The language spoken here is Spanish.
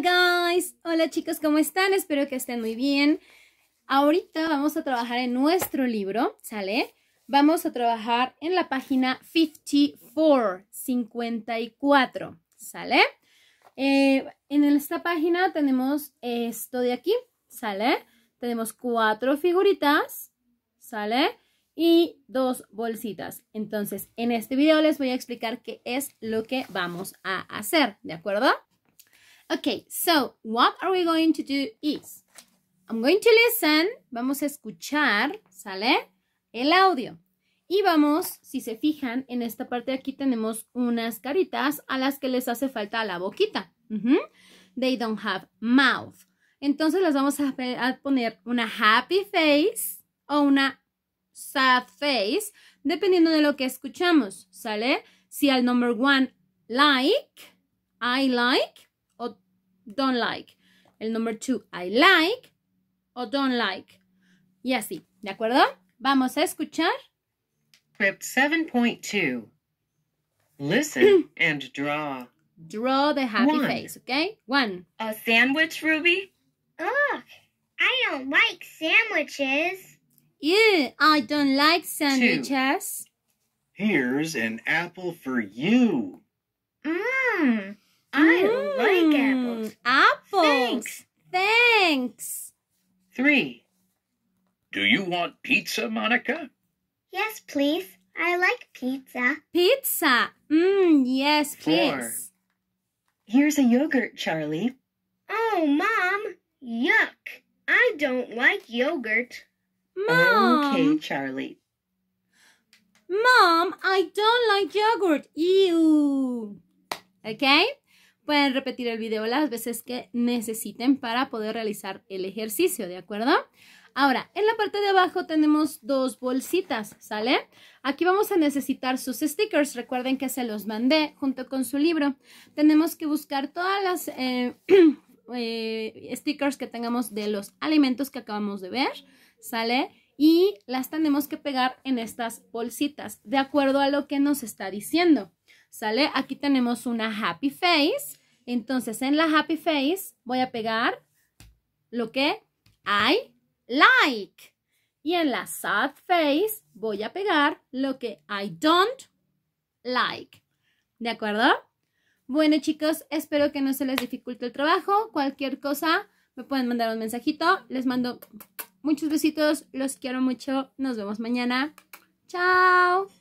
guys, hola chicos, ¿cómo están? Espero que estén muy bien. Ahorita vamos a trabajar en nuestro libro, ¿sale? Vamos a trabajar en la página 54, 54, ¿sale? Eh, en esta página tenemos esto de aquí, ¿sale? Tenemos cuatro figuritas, ¿sale? Y dos bolsitas. Entonces, en este video les voy a explicar qué es lo que vamos a hacer, ¿de acuerdo? Okay, so what are we going to do is, I'm going to listen, vamos a escuchar, ¿sale? El audio. Y vamos, si se fijan, en esta parte de aquí tenemos unas caritas a las que les hace falta la boquita. They don't have mouth. Entonces les vamos a, a poner una happy face o una sad face, dependiendo de lo que escuchamos, ¿sale? Si al number one, like, I like, don't like. El number two, I like o don't like. Y así, ¿de acuerdo? Vamos a escuchar. Script 7.2. Listen and draw. Draw the happy One. face, okay? One. A sandwich, Ruby? Ugh, I don't like sandwiches. Ew, I don't like sandwiches. Two. Here's an apple for you. Thanks. Three. Do you want pizza, Monica? Yes, please. I like pizza. Pizza. Mmm, yes, please. Four. Here's a yogurt, Charlie. Oh, Mom. Yuck. I don't like yogurt. Mom. Okay, Charlie. Mom, I don't like yogurt. Ew. Okay? Pueden repetir el video las veces que necesiten para poder realizar el ejercicio, ¿de acuerdo? Ahora, en la parte de abajo tenemos dos bolsitas, ¿sale? Aquí vamos a necesitar sus stickers, recuerden que se los mandé junto con su libro. Tenemos que buscar todas las eh, eh, stickers que tengamos de los alimentos que acabamos de ver, ¿sale? Y las tenemos que pegar en estas bolsitas, de acuerdo a lo que nos está diciendo. ¿sale? Aquí tenemos una happy face entonces, en la happy face voy a pegar lo que I like. Y en la sad face voy a pegar lo que I don't like. ¿De acuerdo? Bueno, chicos, espero que no se les dificulte el trabajo. Cualquier cosa, me pueden mandar un mensajito. Les mando muchos besitos. Los quiero mucho. Nos vemos mañana. Chao.